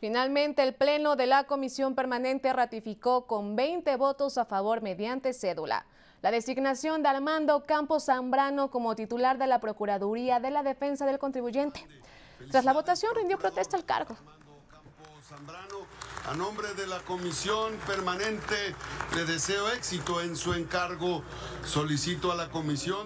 Finalmente, el Pleno de la Comisión Permanente ratificó con 20 votos a favor mediante cédula la designación de Armando Campos Zambrano como titular de la Procuraduría de la Defensa del Contribuyente. Tras la votación rindió protesta al cargo. Zambrano, a nombre de la Comisión Permanente, le deseo éxito en su encargo. Solicito a la Comisión.